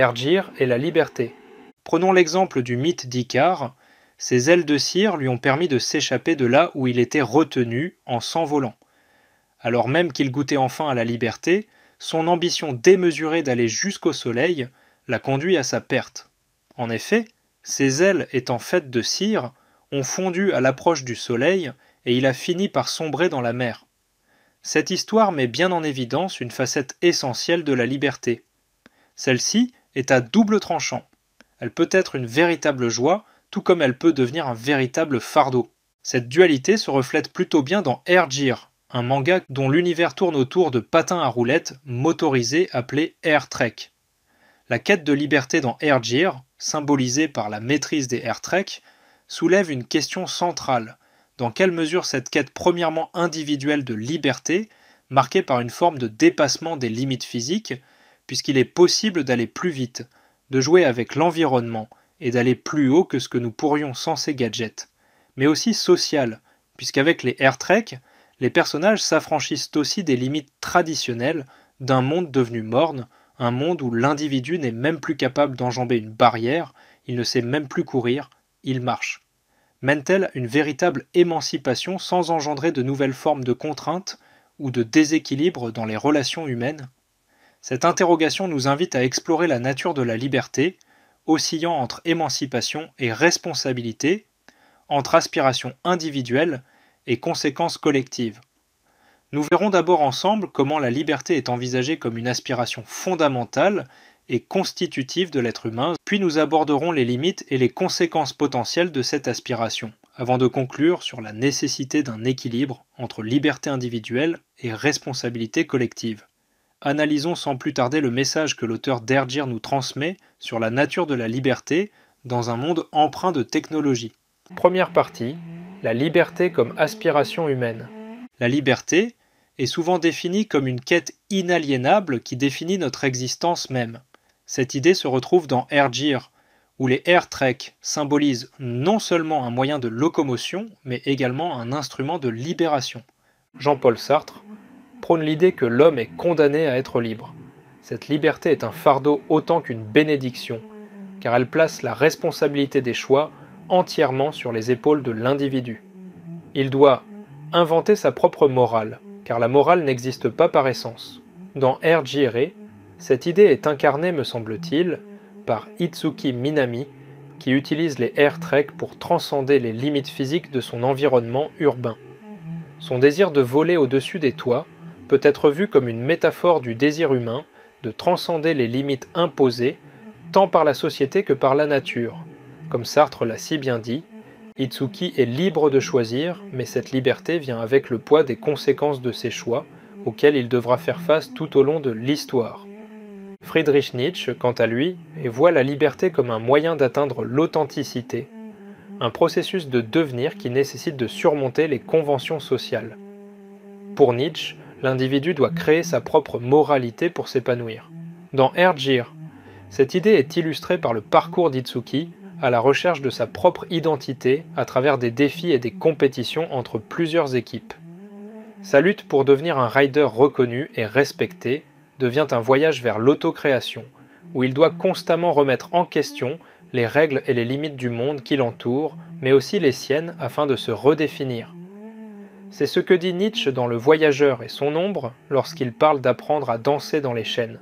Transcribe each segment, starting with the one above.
Ergir est la liberté. Prenons l'exemple du mythe d'Icare. Ses ailes de cire lui ont permis de s'échapper de là où il était retenu en s'envolant. Alors même qu'il goûtait enfin à la liberté, son ambition démesurée d'aller jusqu'au soleil l'a conduit à sa perte. En effet, ses ailes étant faites de cire, ont fondu à l'approche du soleil et il a fini par sombrer dans la mer. Cette histoire met bien en évidence une facette essentielle de la liberté. Celle-ci est à double tranchant. Elle peut être une véritable joie, tout comme elle peut devenir un véritable fardeau. Cette dualité se reflète plutôt bien dans Air Gear, un manga dont l'univers tourne autour de patins à roulettes motorisés appelés Air Trek. La quête de liberté dans Air Gear, symbolisée par la maîtrise des Air Trek, soulève une question centrale. Dans quelle mesure cette quête premièrement individuelle de liberté, marquée par une forme de dépassement des limites physiques, puisqu'il est possible d'aller plus vite, de jouer avec l'environnement et d'aller plus haut que ce que nous pourrions sans ces gadgets, mais aussi social, puisqu'avec les Trek, les personnages s'affranchissent aussi des limites traditionnelles d'un monde devenu morne, un monde où l'individu n'est même plus capable d'enjamber une barrière, il ne sait même plus courir, il marche. Mène-t-elle une véritable émancipation sans engendrer de nouvelles formes de contraintes ou de déséquilibre dans les relations humaines cette interrogation nous invite à explorer la nature de la liberté, oscillant entre émancipation et responsabilité, entre aspiration individuelle et conséquences collectives. Nous verrons d'abord ensemble comment la liberté est envisagée comme une aspiration fondamentale et constitutive de l'être humain, puis nous aborderons les limites et les conséquences potentielles de cette aspiration, avant de conclure sur la nécessité d'un équilibre entre liberté individuelle et responsabilité collective analysons sans plus tarder le message que l'auteur Dergir nous transmet sur la nature de la liberté dans un monde empreint de technologie. Première partie, la liberté comme aspiration humaine. La liberté est souvent définie comme une quête inaliénable qui définit notre existence même. Cette idée se retrouve dans ergir où les air trek symbolisent non seulement un moyen de locomotion, mais également un instrument de libération. Jean-Paul Sartre, prône l'idée que l'homme est condamné à être libre. Cette liberté est un fardeau autant qu'une bénédiction, car elle place la responsabilité des choix entièrement sur les épaules de l'individu. Il doit inventer sa propre morale, car la morale n'existe pas par essence. Dans Air cette idée est incarnée, me semble-t-il, par Itsuki Minami, qui utilise les air trek pour transcender les limites physiques de son environnement urbain. Son désir de voler au-dessus des toits peut être vu comme une métaphore du désir humain de transcender les limites imposées tant par la société que par la nature. Comme Sartre l'a si bien dit, Itsuki est libre de choisir, mais cette liberté vient avec le poids des conséquences de ses choix, auxquels il devra faire face tout au long de l'histoire. Friedrich Nietzsche, quant à lui, voit la liberté comme un moyen d'atteindre l'authenticité, un processus de devenir qui nécessite de surmonter les conventions sociales. Pour Nietzsche, L'individu doit créer sa propre moralité pour s'épanouir. Dans *Ergir*, cette idée est illustrée par le parcours d'Itsuki à la recherche de sa propre identité à travers des défis et des compétitions entre plusieurs équipes. Sa lutte pour devenir un rider reconnu et respecté devient un voyage vers l'autocréation, où il doit constamment remettre en question les règles et les limites du monde qui l'entoure, mais aussi les siennes afin de se redéfinir, c'est ce que dit Nietzsche dans Le Voyageur et son ombre lorsqu'il parle d'apprendre à danser dans les chaînes.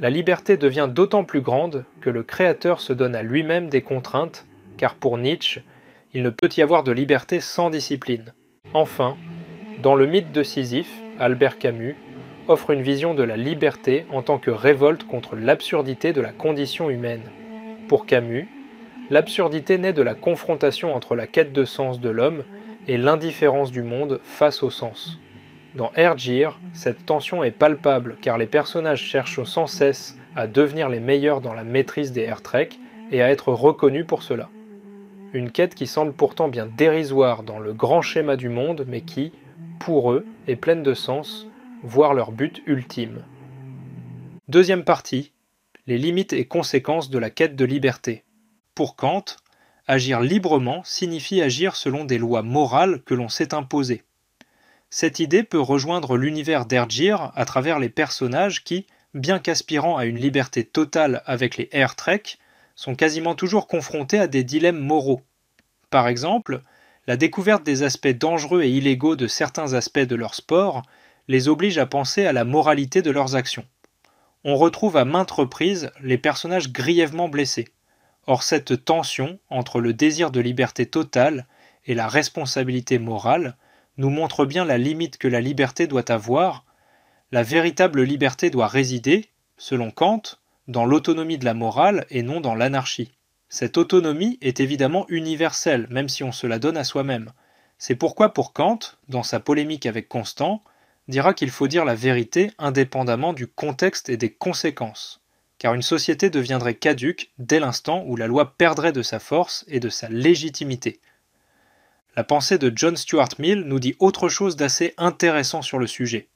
La liberté devient d'autant plus grande que le créateur se donne à lui-même des contraintes, car pour Nietzsche, il ne peut y avoir de liberté sans discipline. Enfin, dans le mythe de Sisyphe, Albert Camus offre une vision de la liberté en tant que révolte contre l'absurdité de la condition humaine. Pour Camus, l'absurdité naît de la confrontation entre la quête de sens de l'homme et l'indifférence du monde face au sens. Dans Ergir, cette tension est palpable car les personnages cherchent sans cesse à devenir les meilleurs dans la maîtrise des Trek et à être reconnus pour cela. Une quête qui semble pourtant bien dérisoire dans le grand schéma du monde mais qui, pour eux, est pleine de sens, voire leur but ultime. Deuxième partie, les limites et conséquences de la quête de liberté. Pour Kant, Agir librement signifie agir selon des lois morales que l'on s'est imposées. Cette idée peut rejoindre l'univers d'Ergir à travers les personnages qui, bien qu'aspirant à une liberté totale avec les Air Trek, sont quasiment toujours confrontés à des dilemmes moraux. Par exemple, la découverte des aspects dangereux et illégaux de certains aspects de leur sport les oblige à penser à la moralité de leurs actions. On retrouve à maintes reprises les personnages grièvement blessés, Or cette tension entre le désir de liberté totale et la responsabilité morale nous montre bien la limite que la liberté doit avoir. La véritable liberté doit résider, selon Kant, dans l'autonomie de la morale et non dans l'anarchie. Cette autonomie est évidemment universelle, même si on se la donne à soi-même. C'est pourquoi pour Kant, dans sa polémique avec Constant, dira qu'il faut dire la vérité indépendamment du contexte et des conséquences car une société deviendrait caduque dès l'instant où la loi perdrait de sa force et de sa légitimité. La pensée de John Stuart Mill nous dit autre chose d'assez intéressant sur le sujet,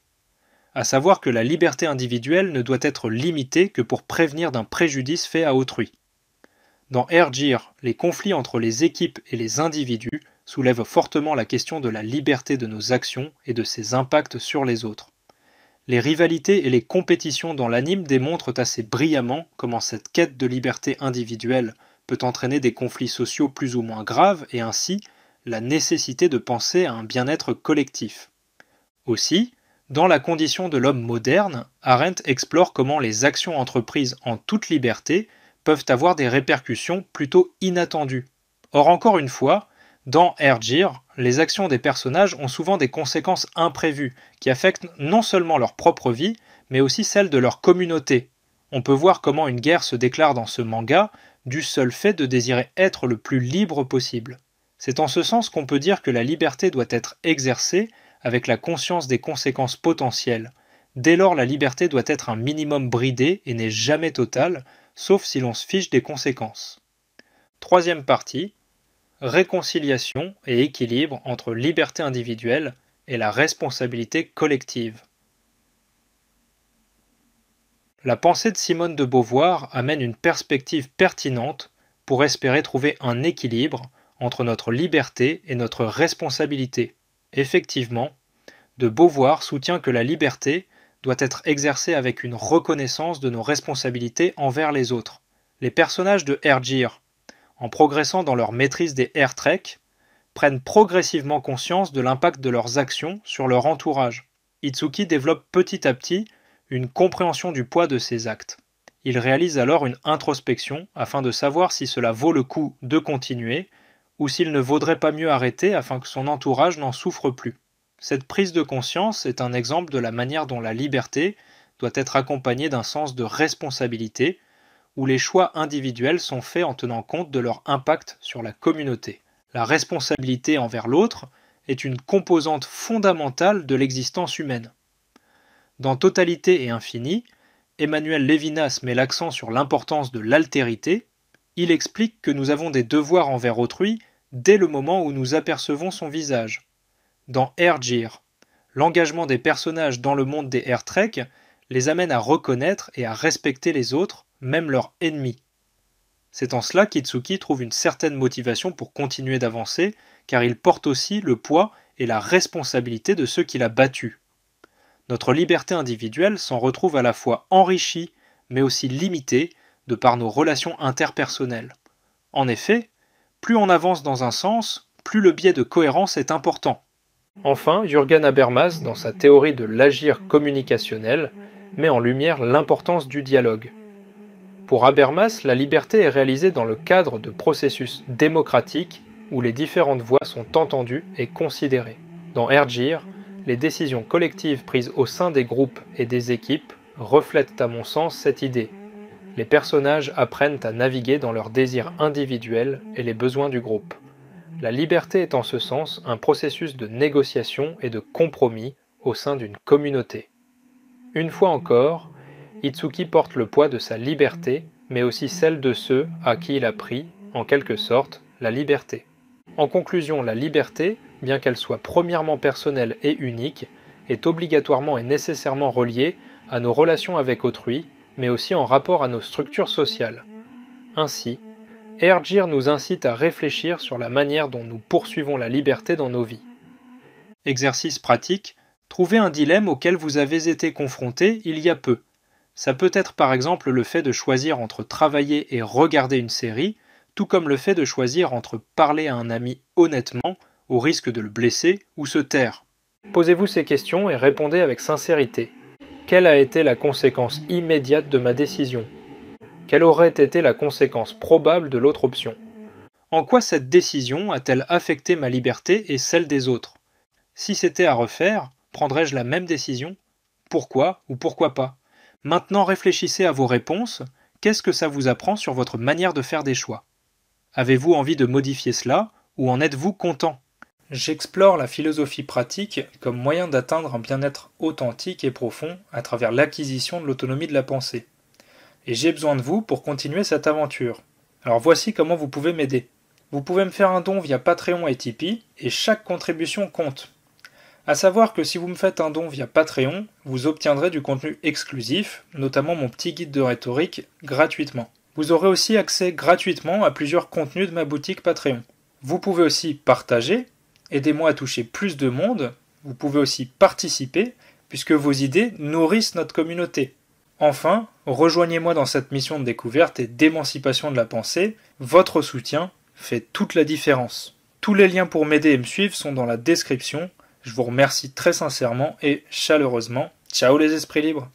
à savoir que la liberté individuelle ne doit être limitée que pour prévenir d'un préjudice fait à autrui. Dans Ergir, les conflits entre les équipes et les individus soulèvent fortement la question de la liberté de nos actions et de ses impacts sur les autres. Les rivalités et les compétitions dans l'anime démontrent assez brillamment comment cette quête de liberté individuelle peut entraîner des conflits sociaux plus ou moins graves et ainsi la nécessité de penser à un bien-être collectif. Aussi, dans La condition de l'homme moderne, Arendt explore comment les actions entreprises en toute liberté peuvent avoir des répercussions plutôt inattendues. Or encore une fois, dans Ergir, les actions des personnages ont souvent des conséquences imprévues qui affectent non seulement leur propre vie, mais aussi celle de leur communauté. On peut voir comment une guerre se déclare dans ce manga du seul fait de désirer être le plus libre possible. C'est en ce sens qu'on peut dire que la liberté doit être exercée avec la conscience des conséquences potentielles. Dès lors, la liberté doit être un minimum bridée et n'est jamais totale, sauf si l'on se fiche des conséquences. Troisième partie, réconciliation et équilibre entre liberté individuelle et la responsabilité collective. La pensée de Simone de Beauvoir amène une perspective pertinente pour espérer trouver un équilibre entre notre liberté et notre responsabilité. Effectivement, de Beauvoir soutient que la liberté doit être exercée avec une reconnaissance de nos responsabilités envers les autres. Les personnages de Ergir en progressant dans leur maîtrise des air-treks, prennent progressivement conscience de l'impact de leurs actions sur leur entourage. Itsuki développe petit à petit une compréhension du poids de ses actes. Il réalise alors une introspection afin de savoir si cela vaut le coup de continuer ou s'il ne vaudrait pas mieux arrêter afin que son entourage n'en souffre plus. Cette prise de conscience est un exemple de la manière dont la liberté doit être accompagnée d'un sens de responsabilité où les choix individuels sont faits en tenant compte de leur impact sur la communauté. La responsabilité envers l'autre est une composante fondamentale de l'existence humaine. Dans Totalité et Infini, Emmanuel Lévinas met l'accent sur l'importance de l'altérité. Il explique que nous avons des devoirs envers autrui dès le moment où nous apercevons son visage. Dans Airgir, l'engagement des personnages dans le monde des air les amène à reconnaître et à respecter les autres même leur ennemi. C'est en cela qu'Itsuki trouve une certaine motivation pour continuer d'avancer, car il porte aussi le poids et la responsabilité de ceux qu'il a battus. Notre liberté individuelle s'en retrouve à la fois enrichie, mais aussi limitée, de par nos relations interpersonnelles. En effet, plus on avance dans un sens, plus le biais de cohérence est important. Enfin, Jürgen Habermas, dans sa théorie de l'agir communicationnel, met en lumière l'importance du dialogue. Pour Habermas, la liberté est réalisée dans le cadre de processus démocratiques où les différentes voix sont entendues et considérées. Dans Ergir, les décisions collectives prises au sein des groupes et des équipes reflètent à mon sens cette idée. Les personnages apprennent à naviguer dans leurs désirs individuels et les besoins du groupe. La liberté est en ce sens un processus de négociation et de compromis au sein d'une communauté. Une fois encore, Itsuki porte le poids de sa liberté, mais aussi celle de ceux à qui il a pris, en quelque sorte, la liberté. En conclusion, la liberté, bien qu'elle soit premièrement personnelle et unique, est obligatoirement et nécessairement reliée à nos relations avec autrui, mais aussi en rapport à nos structures sociales. Ainsi, Ergir nous incite à réfléchir sur la manière dont nous poursuivons la liberté dans nos vies. Exercice pratique, trouvez un dilemme auquel vous avez été confronté il y a peu. Ça peut être par exemple le fait de choisir entre travailler et regarder une série, tout comme le fait de choisir entre parler à un ami honnêtement, au risque de le blesser, ou se taire. Posez-vous ces questions et répondez avec sincérité. Quelle a été la conséquence immédiate de ma décision Quelle aurait été la conséquence probable de l'autre option En quoi cette décision a-t-elle affecté ma liberté et celle des autres Si c'était à refaire, prendrais-je la même décision Pourquoi ou pourquoi pas Maintenant réfléchissez à vos réponses. Qu'est-ce que ça vous apprend sur votre manière de faire des choix Avez-vous envie de modifier cela ou en êtes-vous content J'explore la philosophie pratique comme moyen d'atteindre un bien-être authentique et profond à travers l'acquisition de l'autonomie de la pensée. Et j'ai besoin de vous pour continuer cette aventure. Alors voici comment vous pouvez m'aider. Vous pouvez me faire un don via Patreon et Tipeee, et chaque contribution compte. À savoir que si vous me faites un don via Patreon, vous obtiendrez du contenu exclusif, notamment mon petit guide de rhétorique, gratuitement. Vous aurez aussi accès gratuitement à plusieurs contenus de ma boutique Patreon. Vous pouvez aussi partager, aidez-moi à toucher plus de monde, vous pouvez aussi participer, puisque vos idées nourrissent notre communauté. Enfin, rejoignez-moi dans cette mission de découverte et d'émancipation de la pensée, votre soutien fait toute la différence. Tous les liens pour m'aider et me suivre sont dans la description, je vous remercie très sincèrement et chaleureusement. Ciao les esprits libres